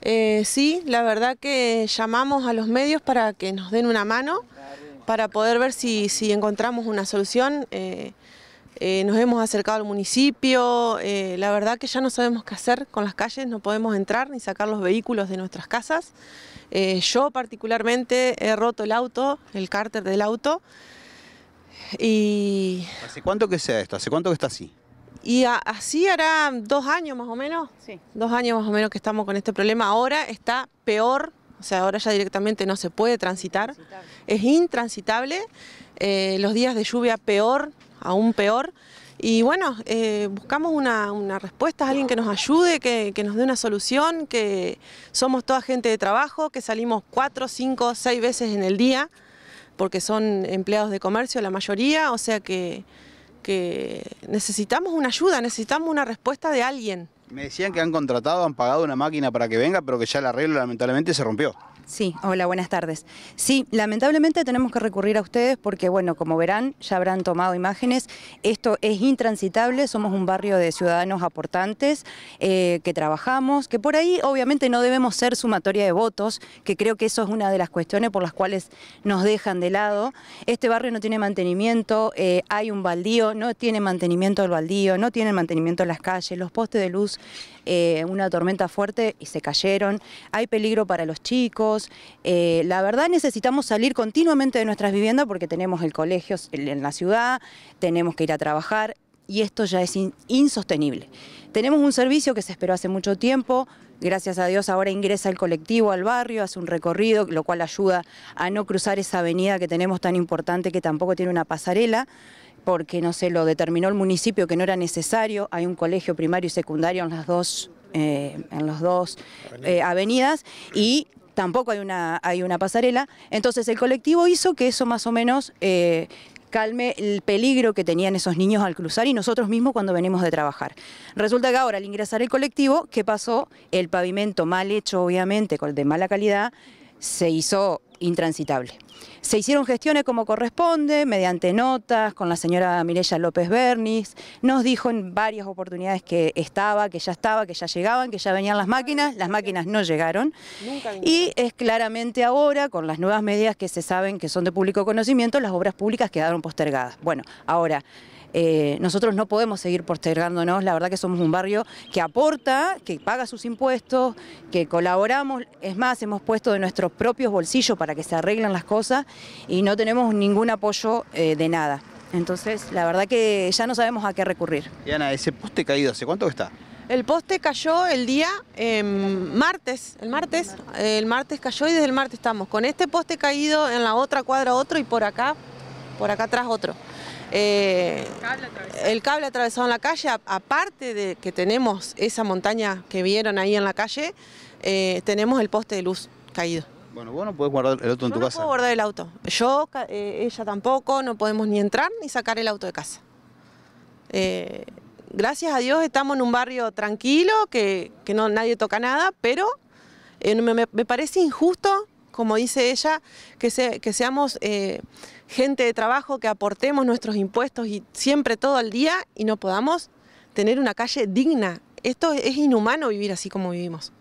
Eh, sí, la verdad que llamamos a los medios para que nos den una mano, para poder ver si, encontramos una solución. Eh, eh, nos hemos acercado al municipio, eh, la verdad que ya no sabemos qué hacer con las calles, no podemos entrar ni sacar los vehículos de nuestras casas. yo particularmente he roto el auto, el cárter del auto. ¿Hace cuánto que sea esto? ¿Hace cuánto que está así? Y así hará dos años más o menos. Sí. Dos años más o menos que estamos con este problema. Ahora está peor, o sea, ahora ya directamente no se puede transitar. Es intransitable. Eh, los días de lluvia peor, aún peor. Y bueno, eh, buscamos una, respuesta, alguien que nos ayude, que, nos dé una solución, que somos toda gente de trabajo, que salimos cuatro, cinco, seis veces en el día, porque son empleados de comercio la mayoría, o sea que que necesitamos una ayuda, necesitamos una respuesta de alguien. Me decían que han contratado, han pagado una máquina para que venga, pero que ya el arreglo lamentablemente se rompió. Sí, hola, buenas tardes. Sí, lamentablemente tenemos que recurrir a ustedes porque, bueno, como verán, ya habrán tomado imágenes. Esto es intransitable, somos un barrio de ciudadanos aportantes eh, que trabajamos, que por ahí obviamente no debemos ser sumatoria de votos, que creo que eso es una de las cuestiones por las cuales nos dejan de lado. Este barrio no tiene mantenimiento, eh, hay un baldío, no tiene mantenimiento el baldío, no tiene mantenimiento las calles, los postes de luz eh, una tormenta fuerte y se cayeron, hay peligro para los chicos, eh, la verdad necesitamos salir continuamente de nuestras viviendas porque tenemos el colegio en la ciudad, tenemos que ir a trabajar y esto ya es insostenible. Tenemos un servicio que se esperó hace mucho tiempo, gracias a Dios ahora ingresa el colectivo al barrio, hace un recorrido, lo cual ayuda a no cruzar esa avenida que tenemos tan importante que tampoco tiene una pasarela porque no sé, lo determinó el municipio que no era necesario, hay un colegio primario y secundario en las dos, eh, en dos eh, avenidas y tampoco hay una, hay una pasarela, entonces el colectivo hizo que eso más o menos eh, calme el peligro que tenían esos niños al cruzar y nosotros mismos cuando venimos de trabajar. Resulta que ahora al ingresar el colectivo, ¿qué pasó? El pavimento mal hecho, obviamente, de mala calidad, se hizo intransitable. Se hicieron gestiones como corresponde, mediante notas, con la señora Mirella López Bernis, nos dijo en varias oportunidades que estaba, que ya estaba, que ya llegaban, que ya venían las máquinas, las máquinas no llegaron. Y es claramente ahora, con las nuevas medidas que se saben que son de público conocimiento, las obras públicas quedaron postergadas. Bueno, ahora... Eh, nosotros no podemos seguir postergándonos, la verdad que somos un barrio que aporta, que paga sus impuestos, que colaboramos, es más, hemos puesto de nuestros propios bolsillos para que se arreglen las cosas y no tenemos ningún apoyo eh, de nada. Entonces, la verdad que ya no sabemos a qué recurrir. Y Ana, ese poste caído, ¿hace cuánto está? El poste cayó el día em, martes, el martes, el martes cayó y desde el martes estamos con este poste caído en la otra cuadra otro y por acá, por acá atrás otro. Eh, el cable atravesado en la calle, aparte de que tenemos esa montaña que vieron ahí en la calle, eh, tenemos el poste de luz caído. Bueno, vos no guardar el auto en tu casa. No puedo guardar el auto. Yo, eh, ella tampoco, no podemos ni entrar ni sacar el auto de casa. gracias a Dios estamos en un barrio tranquilo, que, no, nadie toca nada, pero me parece injusto como dice ella, que, que seamos eh, gente de trabajo, que aportemos nuestros impuestos y siempre todo el día y no podamos tener una calle digna. Esto es inhumano vivir así como vivimos.